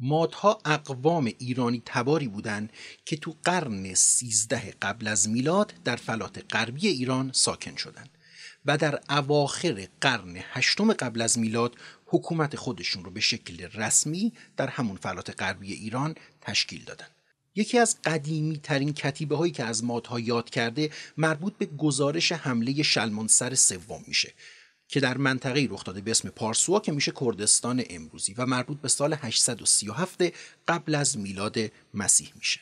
مادها اقوام ایرانی تباری بودند که تو قرن سیزده قبل از میلاد در فلات غربی ایران ساکن شدند و در اواخر قرن هشتم قبل از میلاد حکومت خودشون رو به شکل رسمی در همون فلات غربی ایران تشکیل دادند. یکی از قدیمی ترین کتیبه هایی که از مادها یاد کرده مربوط به گزارش حمله شلمانسر سوم میشه که در منطقه رخ داده به اسم پارسوا که میشه کردستان امروزی و مربوط به سال 837 قبل از میلاد مسیح میشه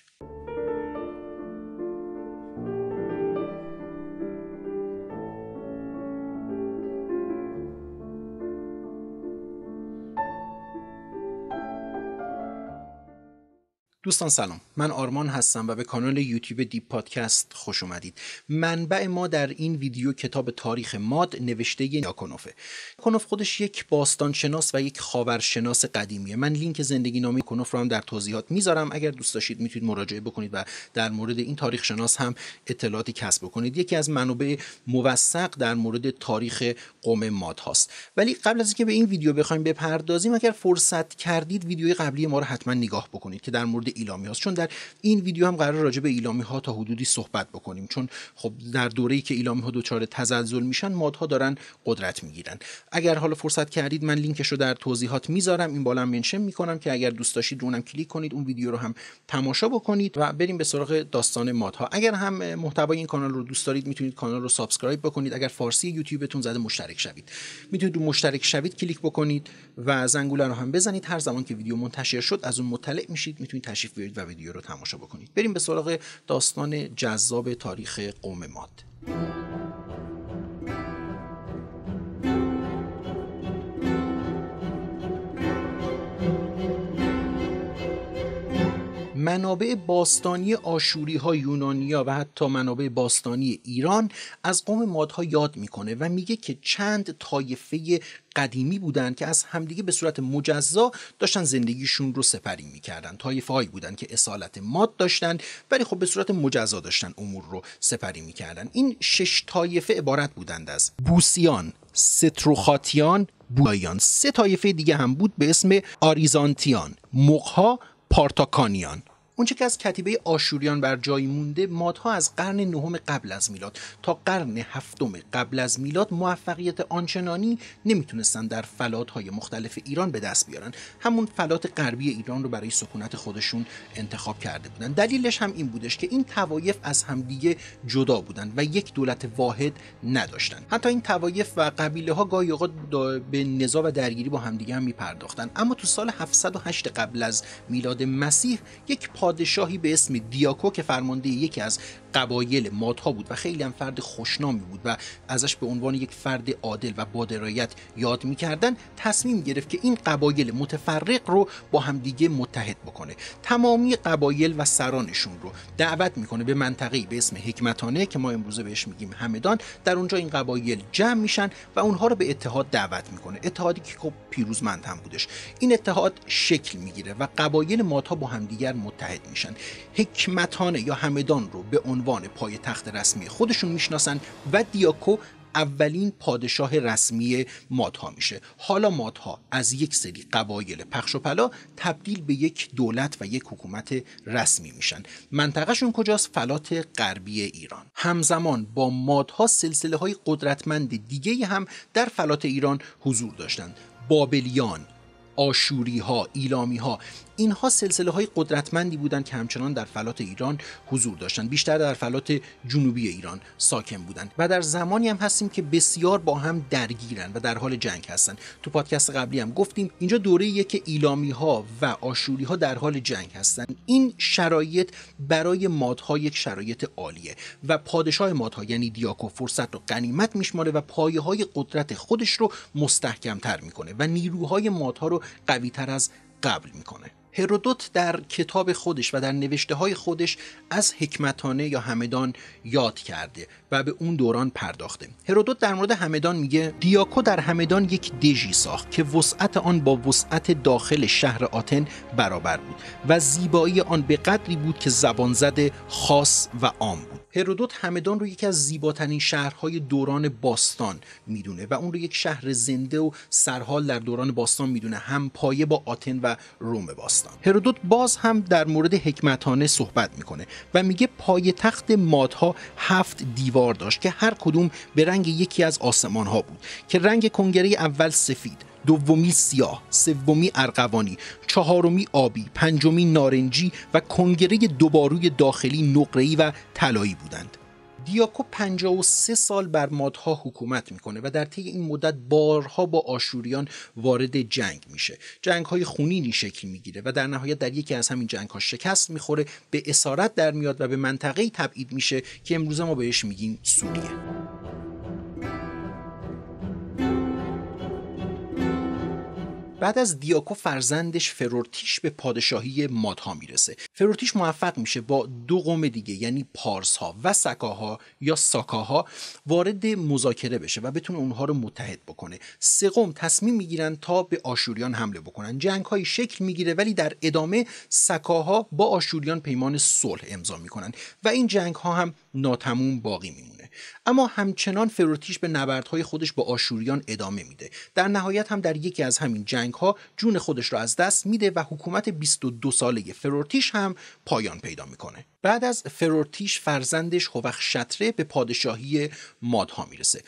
دوستان سلام من آرمان هستم و به کانال یوتیوب دیپ پادکست خوش اومدید منبع ما در این ویدیو کتاب تاریخ ماد نوشته یاکونوفه یاکونوف خودش یک باستان شناس و یک خاورشناس قدیمیه من لینک زندگی نامه یاکونوف رو هم در توضیحات میذارم اگر دوست داشتید میتونید مراجعه بکنید و در مورد این تاریخ شناس هم اطلاعاتی کسب بکنید یکی از منابع موثق در مورد تاریخ قوم ماد هاست ولی قبل از اینکه به این ویدیو بخوایم بپردازیم اگر فرصت کردید ویدیوی قبلی ما رو حتما نگاه بکنید که در مورد ایلامی هاست چون در این ویدیو هم قرار راجع به ایلامی ها تا حدودی صحبت بکنیم چون خب در ای که ایلامی ها دچار تزلزل میشن مادها دارن قدرت میگیرن اگر حالا فرصت کردید من لینکش رو در توضیحات میذارم این بالا منشن میکنم که اگر دوست داشتید اونم کلیک کنید اون ویدیو رو هم تماشا بکنید و بریم به سراغ داستان مادها اگر هم محتوای این کانال رو دوست دارید میتونید کانال رو سابسکرایب بکنید اگر فارسی یوتیوبتون زده مشترک شوید میتونید رو مشترک شوید کلیک بکنید و زنگوله رو هم بزنید هر زمان که ویدیو منتشر شد از اون مطلع میشید میتونید تشریف بیارید و ویدیو رو تماشا بکنید بریم به سراغ داستان جذاب تاریخ قوم ماد منابع باستانی آشوری ها یونانیا و حتی منابع باستانی ایران از قوم مادها یاد میکنه و میگه که چند طایفه قدیمی بودند که از همدیگه به صورت مجزا داشتن زندگیشون رو سپری میکردن طایفه هایی بودن که اصالت ماد داشتن ولی خب به صورت مجزا داشتن امور رو سپری میکردن این شش طایفه عبارت بودند از بوسیان ستروخاتیان بوایان، سه طایفه دیگه هم بود به اسم آریزانتیان مقها پارتاکانیان اونچه که از کتیبه آشوریان بر جای مونده مادها از قرن نهم قبل از میلاد تا قرن هفتم قبل از میلاد موفقیت آنچنانی نمیتونستن در فلاتهای مختلف ایران به دست بیارن همون فلات غربی ایران رو برای سکونت خودشون انتخاب کرده بودن دلیلش هم این بودش که این توایف از همدیگه جدا بودن و یک دولت واحد نداشتن حتی این توایف و قبیله ها گاهی اوقات به نزاع و درگیری با همدیگه هم میپرداختن اما تو سال 708 قبل از میلاد مسیح یک پادشاهی به اسم دیاکو که فرمانده یکی از قبایل مادها بود و خیلی هم فرد خوشنامی بود و ازش به عنوان یک فرد عادل و با درایت یاد میکردن تصمیم گرفت که این قبایل متفرق رو با همدیگه متحد بکنه تمامی قبایل و سرانشون رو دعوت میکنه به منطقه به اسم حکمتانه که ما امروزه بهش میگیم همدان در اونجا این قبایل جمع میشن و اونها رو به اتحاد دعوت میکنه اتحادی که خب پیروزمند هم بودش این اتحاد شکل میگیره و قبایل مادها با همدیگر متحد میشن حکمتانه یا همدان رو به عنوان پای تخت رسمی خودشون میشناسن و دیاکو اولین پادشاه رسمی مادها میشه حالا مادها از یک سری قبایل پخش و پلا تبدیل به یک دولت و یک حکومت رسمی میشن منطقهشون کجاست فلات غربی ایران همزمان با مادها سلسله های قدرتمند دیگه هم در فلات ایران حضور داشتند بابلیان آشوری ها ایلامی ها اینها سلسله های قدرتمندی بودند که همچنان در فلات ایران حضور داشتند بیشتر در فلات جنوبی ایران ساکن بودند و در زمانی هم هستیم که بسیار با هم درگیرن و در حال جنگ هستند تو پادکست قبلی هم گفتیم اینجا دوره که ایلامی ها و آشوری ها در حال جنگ هستند این شرایط برای مادها یک شرایط عالیه و پادشاه مادها یعنی دیاکو فرصت و غنیمت میشماره و پایه قدرت خودش رو مستحکم تر و نیروهای مادها رو قوی تر از قبل میکنه هرودوت در کتاب خودش و در نوشته های خودش از حکمتانه یا همدان یاد کرده و به اون دوران پرداخته هرودوت در مورد همدان میگه دیاکو در همدان یک دژی ساخت که وسعت آن با وسعت داخل شهر آتن برابر بود و زیبایی آن به قدری بود که زبان زده خاص و عام بود هرودوت همدان رو یکی از زیباترین شهرهای دوران باستان میدونه و اون رو یک شهر زنده و سرحال در دوران باستان میدونه هم پایه با آتن و روم باستان هرودوت باز هم در مورد حکمتانه صحبت میکنه و میگه پای تخت مادها هفت دیوار داشت که هر کدوم به رنگ یکی از آسمان ها بود که رنگ کنگره اول سفید دومی سیاه سومی ارغوانی چهارمی آبی پنجمی نارنجی و کنگره دوباروی داخلی نقره‌ای و طلایی بودند دیاکو 53 سال بر مادها حکومت میکنه و در طی این مدت بارها با آشوریان وارد جنگ میشه جنگ های خونینی شکل میگیره و در نهایت در یکی از همین جنگ ها شکست میخوره به اسارت در میاد و به منطقه تبعید میشه که امروز ما بهش میگیم سوریه بعد از دیاکو فرزندش فرورتیش به پادشاهی مادها میرسه فرورتیش موفق میشه با دو قوم دیگه یعنی پارس ها و سکاها یا ساکاها وارد مذاکره بشه و بتونه اونها رو متحد بکنه سه قوم تصمیم میگیرن تا به آشوریان حمله بکنن جنگ های شکل میگیره ولی در ادامه سکاها با آشوریان پیمان صلح امضا میکنن و این جنگ ها هم ناتموم باقی میمونه اما همچنان فروتیش به نبردهای خودش با آشوریان ادامه میده در نهایت هم در یکی از همین جنگ ها جون خودش را از دست میده و حکومت 22 ساله فرورتیش هم پایان پیدا میکنه بعد از فرورتیش فرزندش شطره به پادشاهی مادها میرسه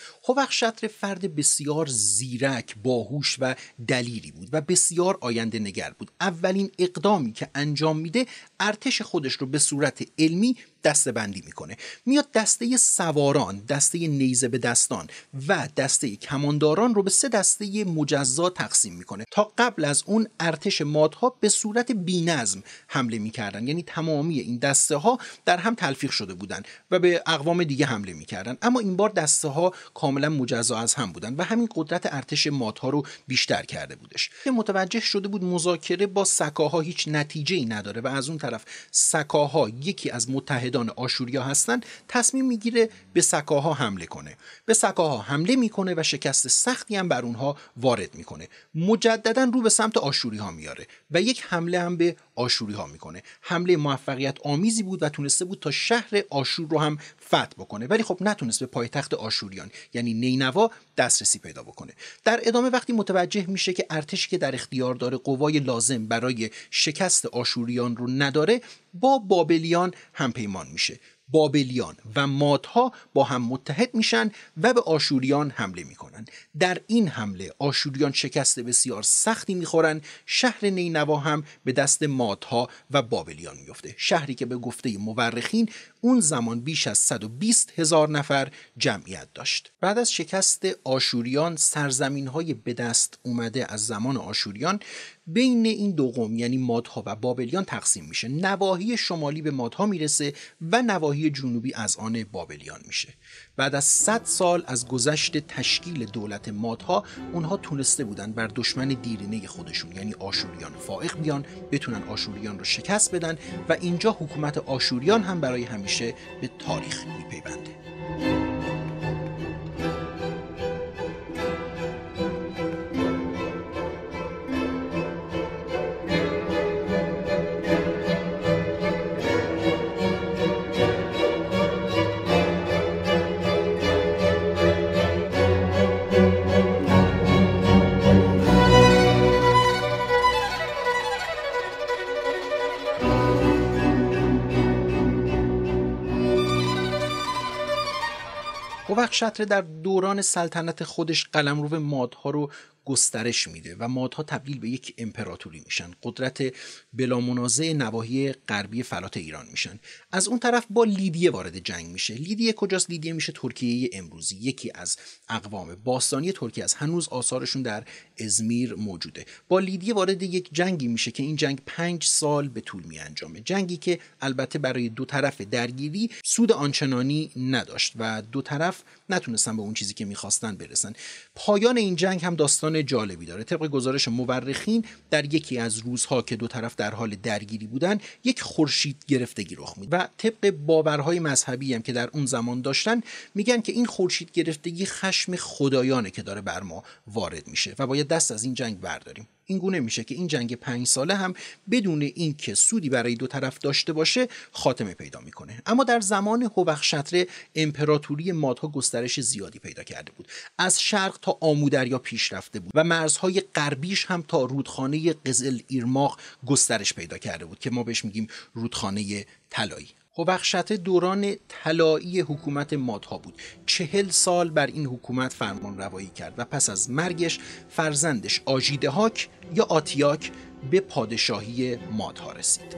شطره فرد بسیار زیرک باهوش و دلیری بود و بسیار آینده نگر بود اولین اقدامی که انجام میده ارتش خودش رو به صورت علمی دسته بندی میکنه میاد دسته سواران دسته نیزه به دستان و دسته کمانداران رو به سه دسته مجزا تقسیم میکنه تا قبل از اون ارتش مادها به صورت بینظم حمله میکردن یعنی تمامی این دسته ها در هم تلفیق شده بودن و به اقوام دیگه حمله میکردن اما این بار دسته ها کاملا مجزا از هم بودن و همین قدرت ارتش مادها رو بیشتر کرده بودش متوجه شده بود مذاکره با سکاها هیچ نتیجه ای نداره و از اون طرف سکاها یکی از متحد دان آشوریا هستند تصمیم میگیره به سکاها حمله کنه به سکاها حمله میکنه و شکست سختی هم بر اونها وارد میکنه مجددا رو به سمت آشوری ها میاره و یک حمله هم به آشوری ها میکنه حمله موفقیت آمیزی بود و تونسته بود تا شهر آشور رو هم فتح بکنه ولی خب نتونست به پایتخت آشوریان یعنی نینوا دسترسی پیدا بکنه در ادامه وقتی متوجه میشه که ارتشی که در اختیار داره قوای لازم برای شکست آشوریان رو نداره با بابلیان همپیمان میشه بابلیان و مادها با هم متحد میشن و به آشوریان حمله میکنن در این حمله آشوریان شکست بسیار سختی میخورن شهر نینوا هم به دست مادها و بابلیان میفته شهری که به گفته مورخین اون زمان بیش از 120 هزار نفر جمعیت داشت بعد از شکست آشوریان سرزمین های به دست اومده از زمان آشوریان بین این دو قوم یعنی مادها و بابلیان تقسیم میشه نواحی شمالی به مادها میرسه و نواحی جنوبی از آن بابلیان میشه بعد از 100 سال از گذشت تشکیل دولت مادها اونها تونسته بودن بر دشمن دیرینه خودشون یعنی آشوریان فائق بیان بتونن آشوریان رو شکست بدن و اینجا حکومت آشوریان هم برای همیشه به تاریخ میپیونده وقت در دوران سلطنت خودش قلمرو مادها رو گسترش میده و مادها تبدیل به یک امپراتوری میشن قدرت منازه نواحی غربی فلات ایران میشن از اون طرف با لیدیه وارد جنگ میشه لیدیه کجاست لیدیه میشه ترکیه امروزی یکی از اقوام باستانی ترکیه از هنوز آثارشون در ازمیر موجوده با لیدیه وارد یک جنگی میشه که این جنگ پنج سال به طول میانجامه جنگی که البته برای دو طرف درگیری سود آنچنانی نداشت و دو طرف نتونستن به اون چیزی که میخواستن برسن پایان این جنگ هم داستان جالبی داره طبق گزارش مورخین در یکی از روزها که دو طرف در حال درگیری بودن یک خورشید گرفتگی رخ میده و طبق باورهای مذهبی هم که در اون زمان داشتن میگن که این خورشید گرفتگی خشم خدایانه که داره بر ما وارد میشه و باید دست از این جنگ برداریم این گونه میشه که این جنگ پنج ساله هم بدون اینکه سودی برای دو طرف داشته باشه خاتمه پیدا میکنه اما در زمان هوخشتره امپراتوری مادها گسترش زیادی پیدا کرده بود از شرق تا آمودریا پیش رفته بود و مرزهای غربیش هم تا رودخانه قزل ایرماق گسترش پیدا کرده بود که ما بهش میگیم رودخانه طلایی هوبخشته خب دوران طلایی حکومت مادها بود چهل سال بر این حکومت فرمان روایی کرد و پس از مرگش فرزندش هاک یا آتیاک به پادشاهی مادها رسید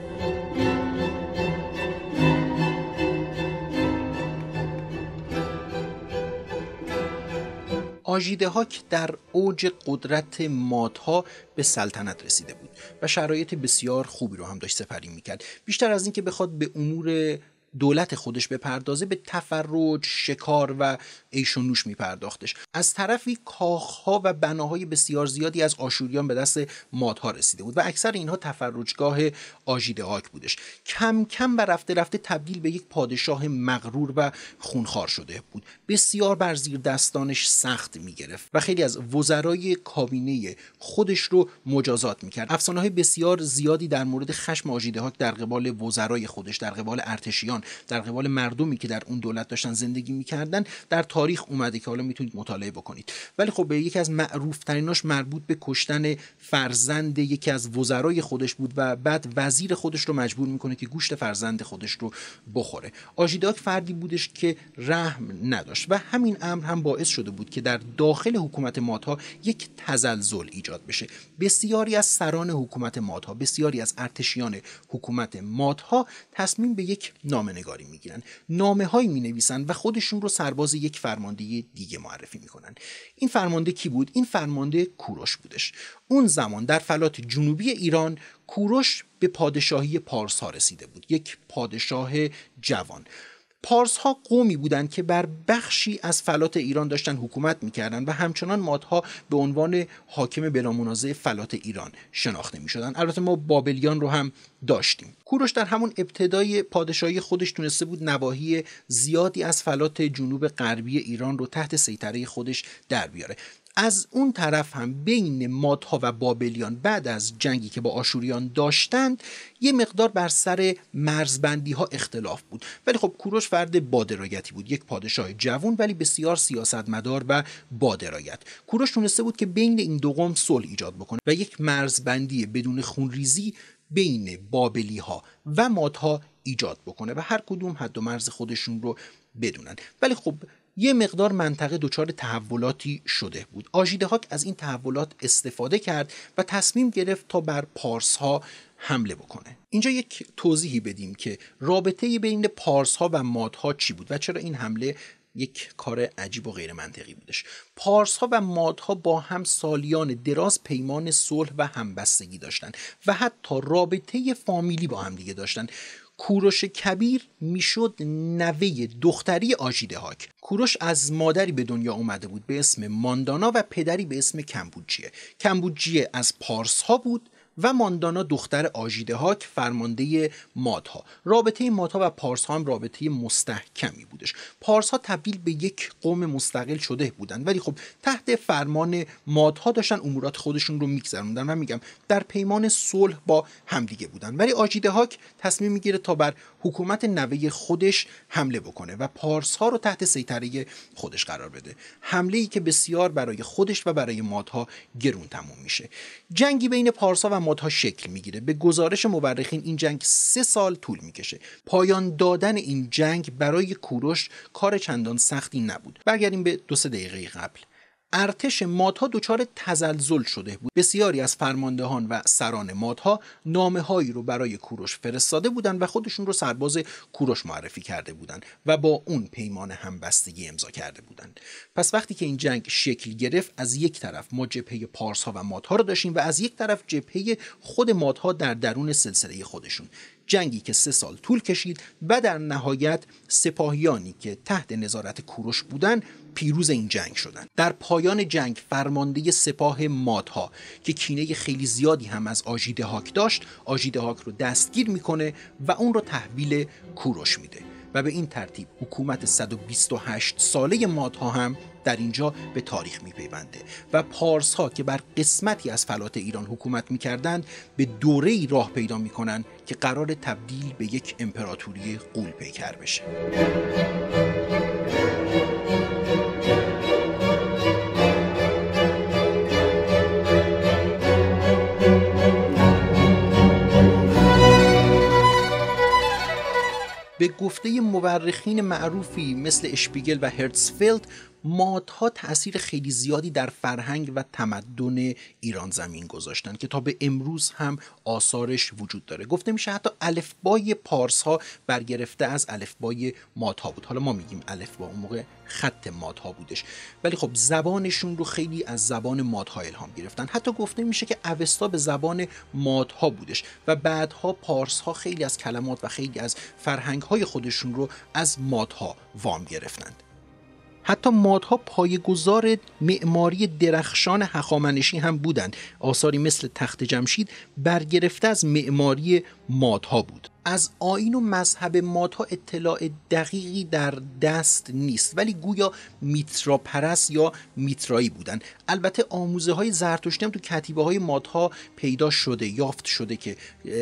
که در اوج قدرت مادها به سلطنت رسیده بود و شرایط بسیار خوبی رو هم داشت سپری میکرد بیشتر از اینکه بخواد به امور دولت خودش بپردازه به تفرج شکار و ایش و نوش میپرداختش از طرفی کاخها و بناهای بسیار زیادی از آشوریان به دست مادها رسیده بود و اکثر اینها تفرجگاه آژیدهاک بودش کم کم و رفته رفته تبدیل به یک پادشاه مغرور و خونخوار شده بود بسیار بر زیر دستانش سخت میگرفت و خیلی از وزرای کابینه خودش رو مجازات میکرد افسانه های بسیار زیادی در مورد خشم آژیدهاک در قبال وزرای خودش در قبال ارتشیان در قبال مردمی که در اون دولت داشتن زندگی میکردن در تاریخ اومده که حالا میتونید مطالعه بکنید ولی خب یکی از معروف تریناش مربوط به کشتن فرزند یکی از وزرای خودش بود و بعد وزیر خودش رو مجبور میکنه که گوشت فرزند خودش رو بخوره آژیداک فردی بودش که رحم نداشت و همین امر هم باعث شده بود که در داخل حکومت مادها یک تزلزل ایجاد بشه بسیاری از سران حکومت مادها بسیاری از ارتشیان حکومت مادها تصمیم به یک نامه نگاری میگیرن نامه هایی می و خودشون رو سرباز یک فرمانده دیگه معرفی میکنن این فرمانده کی بود این فرمانده کوروش بودش اون زمان در فلات جنوبی ایران کوروش به پادشاهی پارس رسیده بود یک پادشاه جوان پارس ها قومی بودند که بر بخشی از فلات ایران داشتن حکومت میکردند و همچنان مادها به عنوان حاکم بلامنازع فلات ایران شناخته میشدند البته ما بابلیان رو هم داشتیم کوروش در همون ابتدای پادشاهی خودش تونسته بود نواحی زیادی از فلات جنوب غربی ایران رو تحت سیطره خودش در بیاره از اون طرف هم بین مادها و بابلیان بعد از جنگی که با آشوریان داشتند یه مقدار بر سر مرزبندی ها اختلاف بود ولی خب کوروش فرد بادرایتی بود یک پادشاه جوون ولی بسیار سیاستمدار و بادرایت کوروش تونسته بود که بین این دو قوم صلح ایجاد بکنه و یک مرزبندی بدون خونریزی بین بابلی ها و مادها ایجاد بکنه و هر کدوم حد و مرز خودشون رو بدونن ولی خب یه مقدار منطقه دچار تحولاتی شده بود آژیدهاک از این تحولات استفاده کرد و تصمیم گرفت تا بر پارس ها حمله بکنه اینجا یک توضیحی بدیم که رابطه بین پارس ها و مادها چی بود و چرا این حمله یک کار عجیب و غیر منطقی بودش پارس ها و مادها با هم سالیان دراز پیمان صلح و همبستگی داشتند و حتی رابطه فامیلی با هم دیگه داشتن کوروش کبیر میشد نوه دختری آژیده هاک کوروش از مادری به دنیا اومده بود به اسم ماندانا و پدری به اسم کمبودجیه کمبودجیه از پارس ها بود و ماندانا دختر آژیده هاک فرمانده مادها رابطه مادها و پارس ها هم رابطه مستحکمی بودش پارس ها تبدیل به یک قوم مستقل شده بودند ولی خب تحت فرمان مادها داشتن امورات خودشون رو میگذروندن و میگم در پیمان صلح با همدیگه بودن ولی آژیده هاک تصمیم میگیره تا بر حکومت نوه خودش حمله بکنه و پارس ها رو تحت سیطره خودش قرار بده حمله ای که بسیار برای خودش و برای مادها گرون تموم میشه جنگی بین پارسا و مادها شکل میگیره به گزارش مورخین این جنگ سه سال طول میکشه پایان دادن این جنگ برای کوروش کار چندان سختی نبود برگردیم به دو سه دقیقه قبل ارتش مادها دچار تزلزل شده بود بسیاری از فرماندهان و سران مادها نامه هایی رو برای کوروش فرستاده بودند و خودشون رو سرباز کوروش معرفی کرده بودند و با اون پیمان همبستگی امضا کرده بودند پس وقتی که این جنگ شکل گرفت از یک طرف ما جبهه پارس ها و مادها رو داشتیم و از یک طرف جبهه خود مادها در درون سلسله خودشون جنگی که سه سال طول کشید و در نهایت سپاهیانی که تحت نظارت کوروش بودند پیروز این جنگ شدند در پایان جنگ فرمانده سپاه مادها که کینه خیلی زیادی هم از آژیده هاک داشت آژیده هاک رو دستگیر میکنه و اون رو تحویل کوروش میده و به این ترتیب حکومت 128 ساله مادها هم در اینجا به تاریخ میپیونده و پارس ها که بر قسمتی از فلات ایران حکومت میکردند به دوره ای راه پیدا میکنند که قرار تبدیل به یک امپراتوری قول پیکر بشه به گفته مورخین معروفی مثل اشپیگل و هرتسفیلد مادها تاثیر خیلی زیادی در فرهنگ و تمدن ایران زمین گذاشتن که تا به امروز هم آثارش وجود داره گفته میشه حتی الفبای پارس ها برگرفته از الفبای مادها بود حالا ما میگیم الفبا اون موقع خط مادها بودش ولی خب زبانشون رو خیلی از زبان مادها الهام گرفتن حتی گفته میشه که اوستا به زبان مادها بودش و بعدها پارس ها خیلی از کلمات و خیلی از فرهنگ های خودشون رو از مادها وام گرفتند حتی مادها پایگزار معماری درخشان هخامنشی هم بودند آثاری مثل تخت جمشید برگرفته از معماری مادها بود از آین و مذهب مادها اطلاع دقیقی در دست نیست ولی گویا میتراپرس یا میترایی بودند البته آموزه های زرتشتی هم تو کتیبه های مادها پیدا شده یافت شده که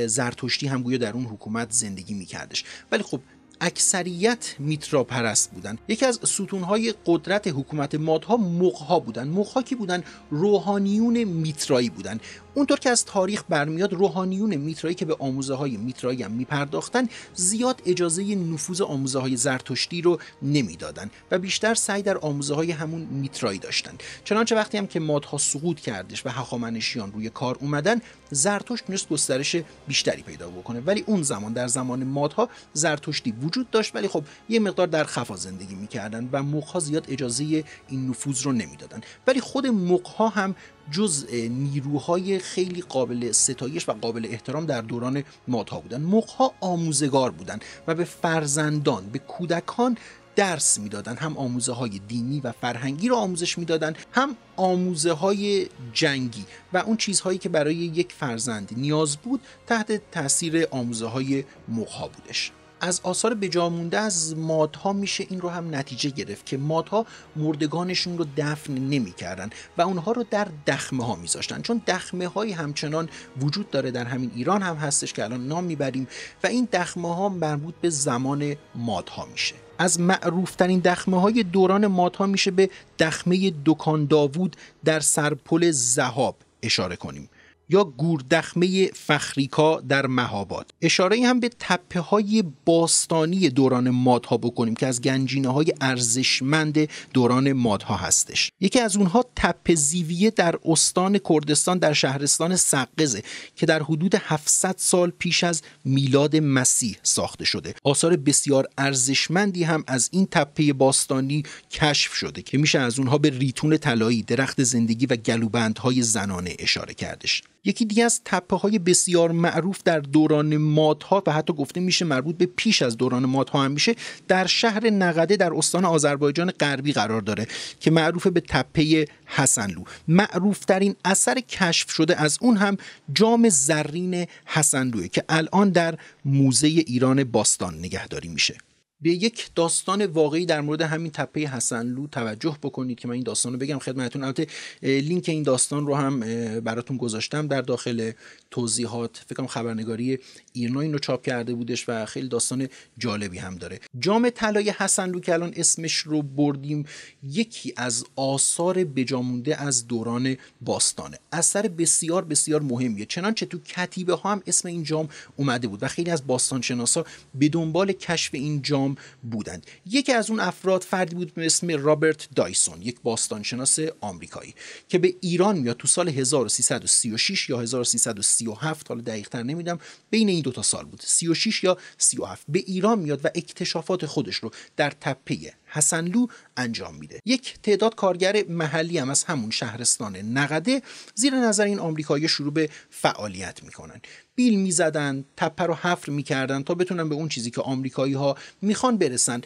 زرتشتی هم گویا در اون حکومت زندگی میکردش ولی خب اکثریت میترا پرست بودند یکی از ستونهای قدرت حکومت مادها مقها بودند مقها کی بودند روحانیون میترایی بودند. اونطور که از تاریخ برمیاد روحانیون میترایی که به آموزه های میترایی هم میپرداختن زیاد اجازه نفوذ آموزه های زرتشتی رو نمیدادن و بیشتر سعی در آموزه های همون میترایی داشتند چنانچه وقتی هم که مادها سقوط کردش و هخامنشیان روی کار اومدن زرتشت تونست گسترش بیشتری پیدا بکنه ولی اون زمان در زمان مادها زرتشتی وجود داشت ولی خب یه مقدار در خفا زندگی میکردن و مقها زیاد اجازه این نفوذ رو نمیدادن ولی خود مقها هم جزء نیروهای خیلی قابل ستایش و قابل احترام در دوران مادها بودن مقها آموزگار بودند و به فرزندان به کودکان درس میدادند هم آموزه های دینی و فرهنگی را آموزش میدادند هم آموزه های جنگی و اون چیزهایی که برای یک فرزند نیاز بود تحت تاثیر آموزه های مقها بودش از آثار مونده از مادها میشه این رو هم نتیجه گرفت که مادها مردگانشون رو دفن نمیکردن و اونها رو در دخمه ها میذاشتن چون دخمه های همچنان وجود داره در همین ایران هم هستش که الان نام میبریم و این دخمه ها مربوط به زمان مادها میشه از معروفترین دخمه های دوران مادها میشه به دخمه دکان داوود در سرپل زهاب اشاره کنیم یا گوردخمه فخریکا در مهاباد اشاره هم به تپه های باستانی دوران مادها بکنیم که از گنجینه های ارزشمند دوران مادها هستش یکی از اونها تپه زیویه در استان کردستان در شهرستان سقزه که در حدود 700 سال پیش از میلاد مسیح ساخته شده آثار بسیار ارزشمندی هم از این تپه باستانی کشف شده که میشه از اونها به ریتون طلایی درخت زندگی و گلوبندهای زنانه اشاره کردش یکی دیگه از تپه های بسیار معروف در دوران مادها و حتی گفته میشه مربوط به پیش از دوران مادها هم میشه در شهر نقده در استان آذربایجان غربی قرار داره که معروف به تپه حسنلو معروف ترین اثر کشف شده از اون هم جام زرین حسنلوه که الان در موزه ایران باستان نگهداری میشه به یک داستان واقعی در مورد همین تپه حسنلو توجه بکنید که من این داستان رو بگم خدمتتون البته لینک این داستان رو هم براتون گذاشتم در داخل توضیحات فکرم خبرنگاری ایرنا اینو چاپ کرده بودش و خیلی داستان جالبی هم داره جام طلای حسن که الان اسمش رو بردیم یکی از آثار بجامونده از دوران باستانه اثر بسیار بسیار مهمیه چنانچه تو کتیبه ها هم اسم این جام اومده بود و خیلی از باستانشناسا ها به دنبال کشف این جام بودند یکی از اون افراد فردی بود به اسم رابرت دایسون یک باستانشناس آمریکایی که به ایران میاد تو سال 1336 یا 1330 37 حالا دقیقتر نمیدونم بین این دو تا سال بود 36 یا 37 به ایران میاد و اکتشافات خودش رو در تپه حسنلو انجام میده یک تعداد کارگر محلی هم از همون شهرستان نقده زیر نظر این آمریکایی شروع به فعالیت میکنن بیل میزدن تپه رو حفر میکردن تا بتونن به اون چیزی که آمریکایی ها میخوان برسن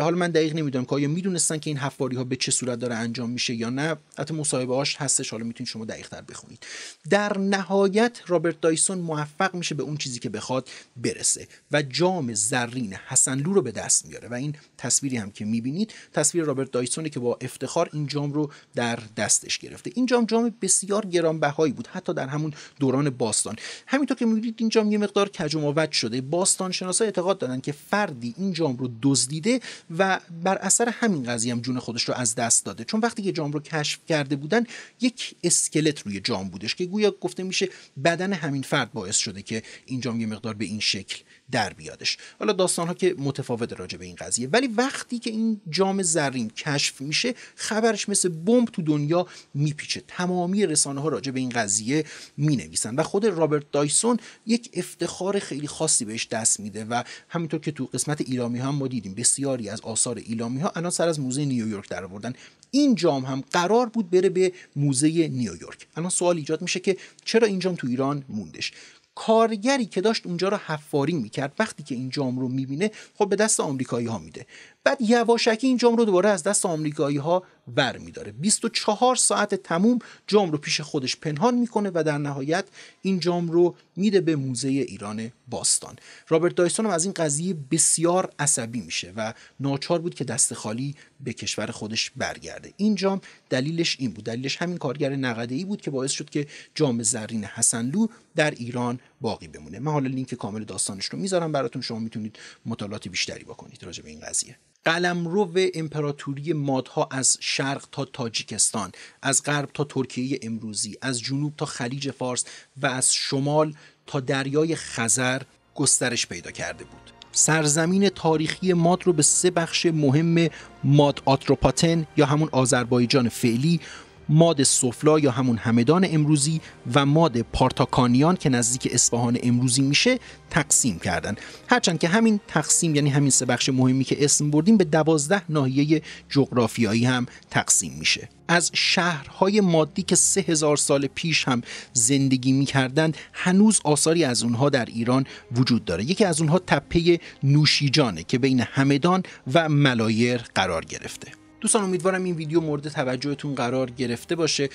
حالا من دقیق نمیدونم که آیا میدونستن که این حفاری ها به چه صورت داره انجام میشه یا نه حتی مصاحبه هاش هستش حالا میتونید شما دقیق تر بخونید در نهایت رابرت دایسون موفق میشه به اون چیزی که بخواد برسه و جام زرین حسنلو رو به دست میاره و این تصویری هم که میبینید تصویر رابرت دایسونه که با افتخار این جام رو در دستش گرفته این جام جام بسیار گرانبهایی بود حتی در همون دوران باستان همینطور که میبینید این جام یه مقدار کج و شده باستان شناسا اعتقاد دادن که فردی این جام رو دزدیده و بر اثر همین قضیه هم جون خودش رو از دست داده چون وقتی که جام رو کشف کرده بودن یک اسکلت روی جام بودش که گویا گفته میشه بدن همین فرد باعث شده که این جام یه مقدار به این شکل در بیادش حالا داستان ها که متفاوت راجع به این قضیه ولی وقتی که این جام زرین کشف میشه خبرش مثل بمب تو دنیا میپیچه تمامی رسانه ها راجع به این قضیه مینویسن و خود رابرت دایسون یک افتخار خیلی خاصی بهش دست میده و همینطور که تو قسمت ایلامی ها هم ما دیدیم بسیاری از آثار ایلامی ها الان سر از موزه نیویورک در آوردن این جام هم قرار بود بره به موزه نیویورک الان سوال ایجاد میشه که چرا این جام تو ایران موندش کارگری که داشت اونجا رو حفاری میکرد وقتی که این جام رو میبینه خب به دست آمریکایی ها میده بعد یواشکی این جام رو دوباره از دست آمریکایی ها ور میداره 24 ساعت تموم جام رو پیش خودش پنهان میکنه و در نهایت این جام رو میده به موزه ایران باستان رابرت دایسون هم از این قضیه بسیار عصبی میشه و ناچار بود که دست خالی به کشور خودش برگرده این جام دلیلش این بود دلیلش همین کارگر نقده ای بود که باعث شد که جام زرین حسنلو در ایران باقی بمونه من حالا لینک کامل داستانش رو میذارم براتون شما میتونید مطالعات بیشتری بکنید راجع به این قضیه قلمرو امپراتوری مادها از شرق تا تاجیکستان از غرب تا ترکیه امروزی از جنوب تا خلیج فارس و از شمال تا دریای خزر گسترش پیدا کرده بود سرزمین تاریخی ماد رو به سه بخش مهم ماد آتروپاتن یا همون آذربایجان فعلی ماد سفلا یا همون همدان امروزی و ماد پارتاکانیان که نزدیک اصفهان امروزی میشه تقسیم کردن هرچند که همین تقسیم یعنی همین سه بخش مهمی که اسم بردیم به دوازده ناحیه جغرافیایی هم تقسیم میشه از شهرهای مادی که سه هزار سال پیش هم زندگی میکردند هنوز آثاری از اونها در ایران وجود داره یکی از اونها تپه نوشیجانه که بین همدان و ملایر قرار گرفته دوستان امیدوارم این ویدیو مورد توجهتون قرار گرفته باشه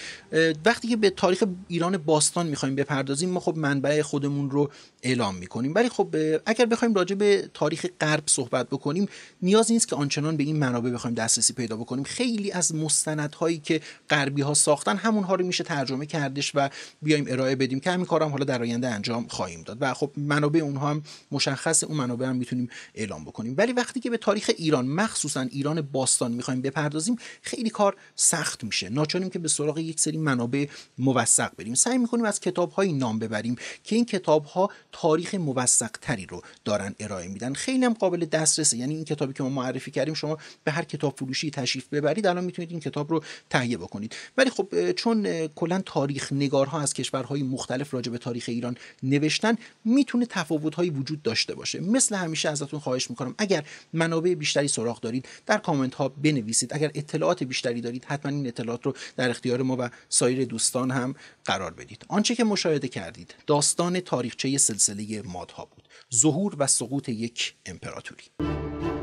وقتی که به تاریخ ایران باستان میخوایم بپردازیم ما خب منبع خودمون رو اعلام میکنیم ولی خب اگر بخوایم راجع به تاریخ غرب صحبت بکنیم نیاز نیست که آنچنان به این منابع بخوایم دسترسی پیدا بکنیم خیلی از مستندهایی که غربی ها ساختن همونها رو میشه ترجمه کردش و بیایم ارائه بدیم که همین کارم حالا در آینده انجام خواهیم داد و خب منابع اونها هم مشخص اون منابع هم میتونیم اعلام بکنیم ولی وقتی که به تاریخ ایران مخصوصا ایران باستان میخوایم بپردازیم خیلی کار سخت میشه ناچاریم که به سراغ یک سری منابع موثق بریم سعی میکنیم از های نام ببریم که این ها تاریخ موثق تری رو دارن ارائه میدن خیلی هم قابل دسترسه یعنی این کتابی که ما معرفی کردیم شما به هر کتاب فروشی تشریف ببرید الان میتونید این کتاب رو تهیه بکنید ولی خب چون کلا تاریخ نگارها از کشورهای مختلف راجع به تاریخ ایران نوشتن میتونه تفاوتهایی وجود داشته باشه مثل همیشه ازتون خواهش میکنم اگر منابع بیشتری سراغ دارید در کامنت ها بنویسید اگر اطلاعات بیشتری دارید حتما این اطلاعات رو در اختیار ما و سایر دوستان هم قرار بدید آنچه که مشاهده کردید داستان تاریخچه سلسله مادها بود ظهور و سقوط یک امپراتوری